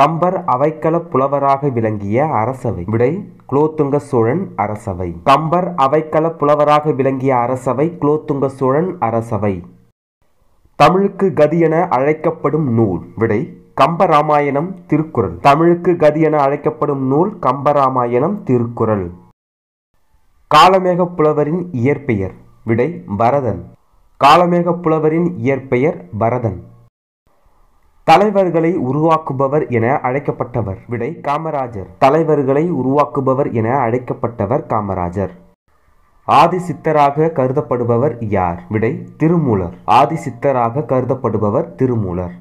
கம்பர் அவைக்கள புலவராக விளங்கிய அரசவை விடை குலோத்துங்க சோழன் அரசவை கம்பர் அவைக்கள புலவராக விளங்கிய அரசவை குலோத்துங்க சோழன் அரசவை தமிழுக்கு கதி என அழைக்கப்படும் நூல் விடை கம்பராமாயணம் திருக்குறள் தமிழுக்கு கதி என அழைக்கப்படும் நூல் கம்பராமாயணம் திருக்குறள் காலமேக புலவரின் இயற்பெயர் விடை பரதன் காலமேக புலவரின் இயற்பெயர் பரதன் தலைவர்களை உருவாக்குபவர் என அழைக்கப்பட்டவர் விடை காமராஜர் தலைவர்களை உருவாக்குபவர் என அழைக்கப்பட்டவர் காமராஜர் ஆதி சித்தராக கருதப்படுபவர் யார் விடை திருமூலர் ஆதி சித்தராக கருதப்படுபவர் திருமூலர்